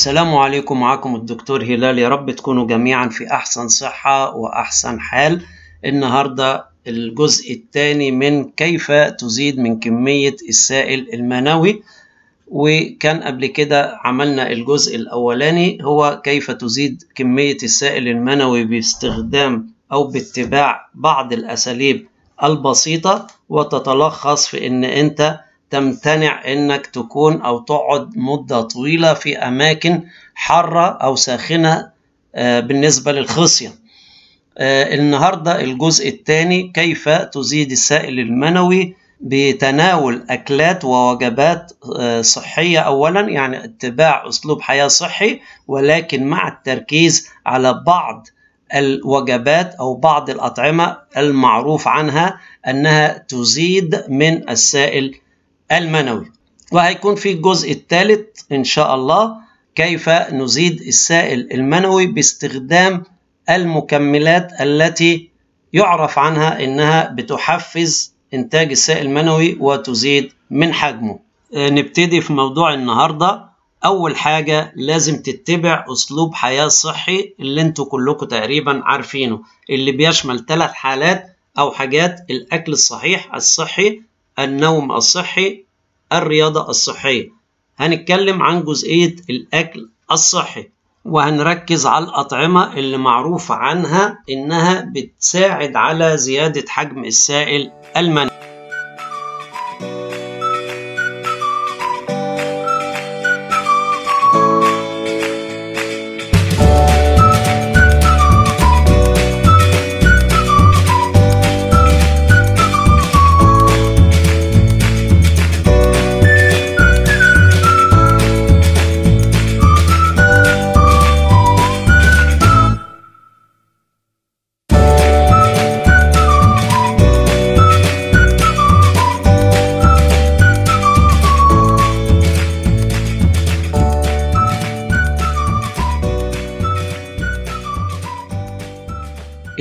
السلام عليكم معكم الدكتور هلال يا رب تكونوا جميعا في أحسن صحة وأحسن حال النهاردة الجزء الثاني من كيف تزيد من كمية السائل المنوي وكان قبل كده عملنا الجزء الأولاني هو كيف تزيد كمية السائل المنوي باستخدام أو باتباع بعض الأساليب البسيطة وتتلخص في إن أنت تمتنع انك تكون او تقعد مده طويله في اماكن حاره او ساخنه آه، بالنسبه للخصيه آه، النهارده الجزء الثاني كيف تزيد السائل المنوي بتناول اكلات ووجبات آه، صحيه اولا يعني اتباع اسلوب حياه صحي ولكن مع التركيز على بعض الوجبات او بعض الاطعمه المعروف عنها انها تزيد من السائل المنوي وهيكون في الجزء الثالث إن شاء الله كيف نزيد السائل المنوي باستخدام المكملات التي يعرف عنها إنها بتحفز إنتاج السائل المنوي وتزيد من حجمه آه، نبتدي في موضوع النهاردة أول حاجة لازم تتبع أسلوب حياة صحي اللي انتوا كلكم تقريبا عارفينه اللي بيشمل ثلاث حالات أو حاجات الأكل الصحيح الصحي النوم الصحي الرياضة الصحية هنتكلم عن جزئية الأكل الصحي وهنركز على الأطعمة اللي معروف عنها إنها بتساعد على زيادة حجم السائل المنوي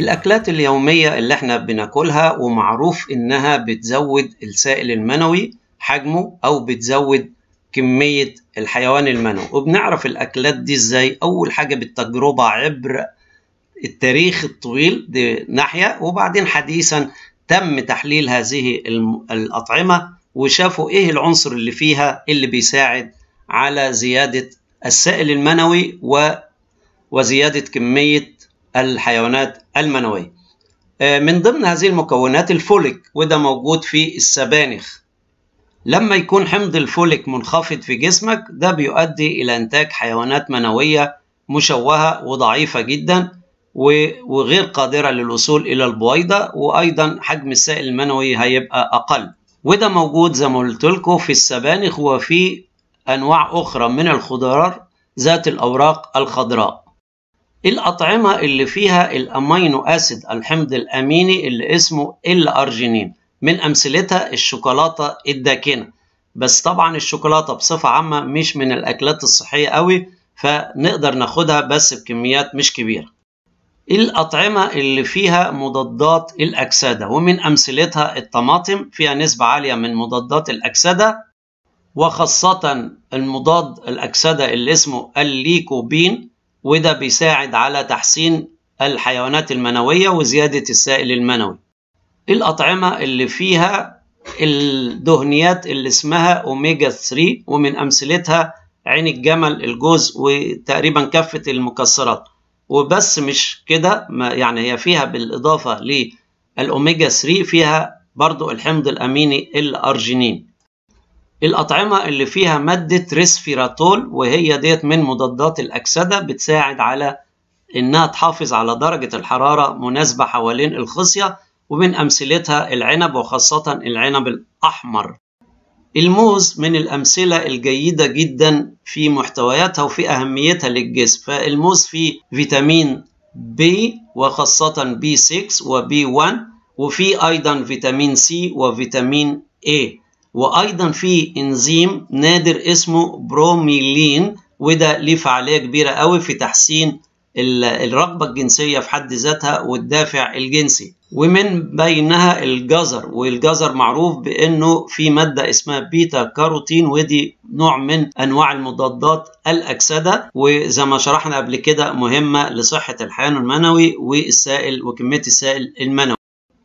الأكلات اليومية اللي احنا بناكلها ومعروف إنها بتزود السائل المنوي حجمه أو بتزود كمية الحيوان المنوي وبنعرف الأكلات دي إزاي أول حاجة بالتجربة عبر التاريخ الطويل دي ناحية وبعدين حديثا تم تحليل هذه الأطعمة وشافوا إيه العنصر اللي فيها اللي بيساعد على زيادة السائل المنوي و وزيادة كمية الحيوانات المنوية آه، من ضمن هذه المكونات الفوليك وده موجود في السبانخ لما يكون حمض الفوليك منخفض في جسمك ده بيؤدي إلى إنتاج حيوانات منوية مشوهة وضعيفة جدا وغير قادرة للوصول إلى البويضة وأيضا حجم السائل المنوي هيبقى أقل وده موجود زي ما قلت لكم في السبانخ وفي أنواع أخرى من الخضار ذات الأوراق الخضراء الأطعمة اللي فيها الأمينو أسيد الحمض الأميني اللي اسمه الأرجينين من أمثلتها الشوكولاتة الداكنة بس طبعا الشوكولاتة بصفة عامة مش من الأكلات الصحية قوي فنقدر ناخدها بس بكميات مش كبيرة الأطعمة اللي فيها مضادات الأكسدة ومن أمثلتها الطماطم فيها نسبة عالية من مضادات الأكسدة وخاصة المضاد الأكسدة اللي اسمه الليكوبين وده بيساعد على تحسين الحيوانات المنوية وزيادة السائل المنوي الأطعمة اللي فيها الدهنيات اللي اسمها أوميجا 3 ومن أمثلتها عين الجمل الجوز وتقريبا كافة المكسرات وبس مش كده يعني هي فيها بالإضافة للأوميجا 3 فيها برضو الحمض الأميني الأرجينين الأطعمة اللي فيها مادة ريسفيراتول وهي ديت من مضادات الأكسدة بتساعد على إنها تحافظ على درجة الحرارة مناسبة حوالين الخصية ومن أمثلتها العنب وخاصة العنب الأحمر الموز من الأمثلة الجيدة جدا في محتوياتها وفي أهميتها للجسم فالموز فيه فيتامين B وخاصة b 6 وبي 1 وفي أيضا فيتامين سي وفيتامين A وايضا في انزيم نادر اسمه بروميلين وده ليه فعاليه كبيره قوي في تحسين الرغبه الجنسيه في حد ذاتها والدافع الجنسي ومن بينها الجزر والجزر معروف بانه في ماده اسمها بيتا كاروتين ودي نوع من انواع المضادات الاكسده وزي ما شرحنا قبل كده مهمه لصحه الحيوان المنوي والسائل وكميه السائل المنوي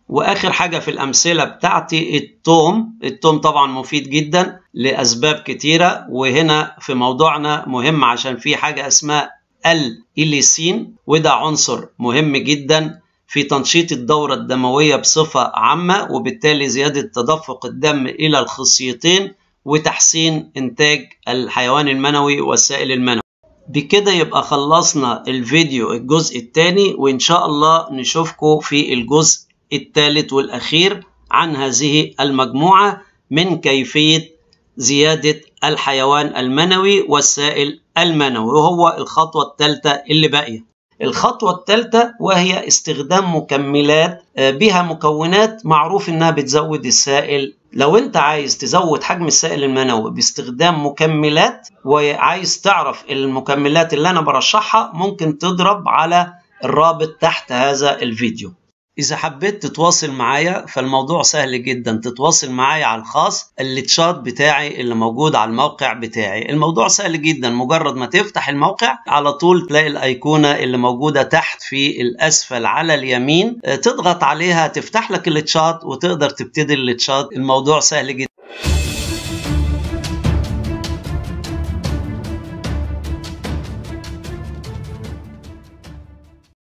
واخر حاجه في الامثله بتاعتي التوم التوم طبعا مفيد جدا لاسباب كتيره وهنا في موضوعنا مهم عشان في حاجه اسمها الإليسين وده عنصر مهم جدا في تنشيط الدورة الدموية بصفة عامة وبالتالي زيادة تدفق الدم إلى الخصيتين وتحسين إنتاج الحيوان المنوي والسائل المنوي بكده يبقى خلصنا الفيديو الجزء الثاني وإن شاء الله نشوفكم في الجزء الثالث والأخير عن هذه المجموعة من كيفية زيادة الحيوان المنوي والسائل المنوي وهو الخطوة الثالثة اللي باقية الخطوة الثالثة وهي استخدام مكملات آه، بها مكونات معروف انها بتزود السائل لو انت عايز تزود حجم السائل المنوي باستخدام مكملات وعايز تعرف المكملات اللي انا برشحها ممكن تضرب على الرابط تحت هذا الفيديو إذا حبيت تتواصل معايا فالموضوع سهل جدا تتواصل معايا على الخاص التشات بتاعي اللي موجود على الموقع بتاعي الموضوع سهل جدا مجرد ما تفتح الموقع على طول تلاقي الأيقونة اللي موجودة تحت في الأسفل على اليمين تضغط عليها تفتح لك التشات وتقدر تبتدي التشات الموضوع سهل جدا